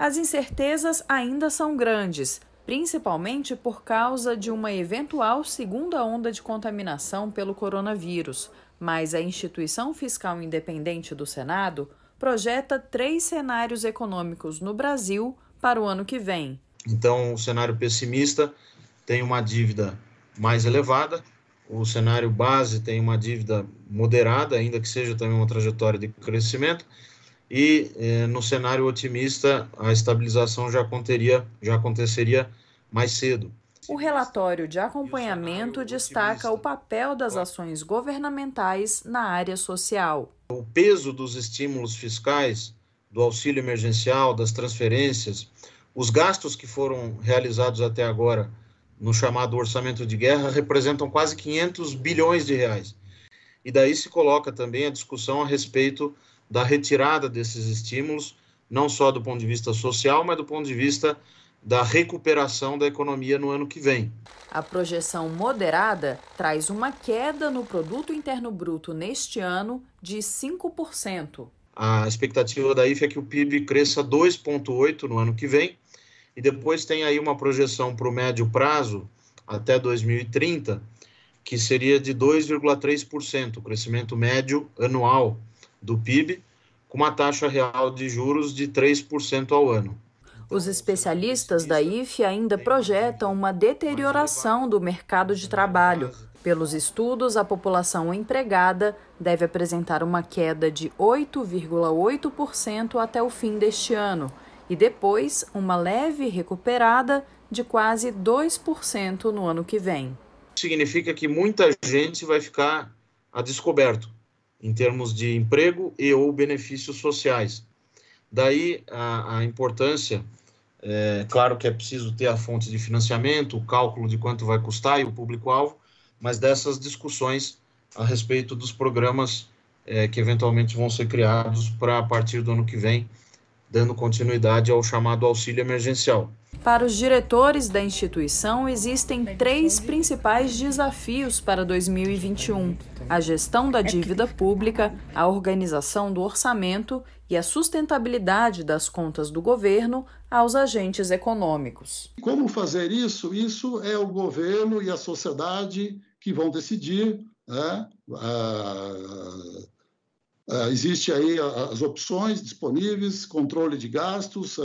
As incertezas ainda são grandes, principalmente por causa de uma eventual segunda onda de contaminação pelo coronavírus, mas a instituição fiscal independente do Senado projeta três cenários econômicos no Brasil para o ano que vem. Então, o cenário pessimista tem uma dívida mais elevada, o cenário base tem uma dívida moderada, ainda que seja também uma trajetória de crescimento, e eh, no cenário otimista a estabilização já, já aconteceria mais cedo. O relatório de acompanhamento o destaca o papel das ações governamentais na área social. O peso dos estímulos fiscais, do auxílio emergencial, das transferências, os gastos que foram realizados até agora no chamado orçamento de guerra representam quase 500 bilhões de reais. E daí se coloca também a discussão a respeito da retirada desses estímulos, não só do ponto de vista social, mas do ponto de vista da recuperação da economia no ano que vem. A projeção moderada traz uma queda no produto interno bruto neste ano de 5%. A expectativa da IFE é que o PIB cresça 2.8 no ano que vem e depois tem aí uma projeção para o médio prazo até 2030 que seria de 2,3%, o crescimento médio anual do PIB, com uma taxa real de juros de 3% ao ano. Os especialistas da IFE ainda projetam uma deterioração do mercado de trabalho. Pelos estudos, a população empregada deve apresentar uma queda de 8,8% até o fim deste ano e depois uma leve recuperada de quase 2% no ano que vem. Significa que muita gente vai ficar a descoberto em termos de emprego e ou benefícios sociais. Daí a, a importância, é, claro que é preciso ter a fonte de financiamento, o cálculo de quanto vai custar e o público-alvo, mas dessas discussões a respeito dos programas é, que eventualmente vão ser criados para a partir do ano que vem, dando continuidade ao chamado auxílio emergencial. Para os diretores da instituição, existem três principais desafios para 2021: a gestão da é dívida pública, a organização do orçamento e a sustentabilidade das contas do governo aos agentes econômicos. Como fazer isso? Isso é o governo e a sociedade que vão decidir né, ah, eh, existe aí eh, as opções disponíveis, controle de gastos, uh,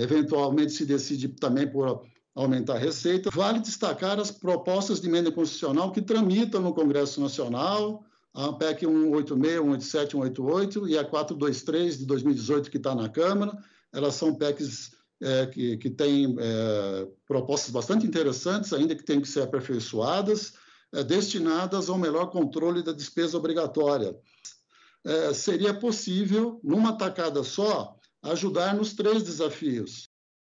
eventualmente se decide também por aumentar a receita. Vale destacar as propostas de emenda constitucional que tramitam no Congresso Nacional, a PEC 186, 187, 188 e a 423 de 2018 que está na Câmara. Elas são PECs é, que, que têm é, propostas bastante interessantes, ainda que tenham que ser aperfeiçoadas, é, destinadas ao melhor controle da despesa obrigatória. Eh, seria possível, numa tacada só, ajudar nos três desafios: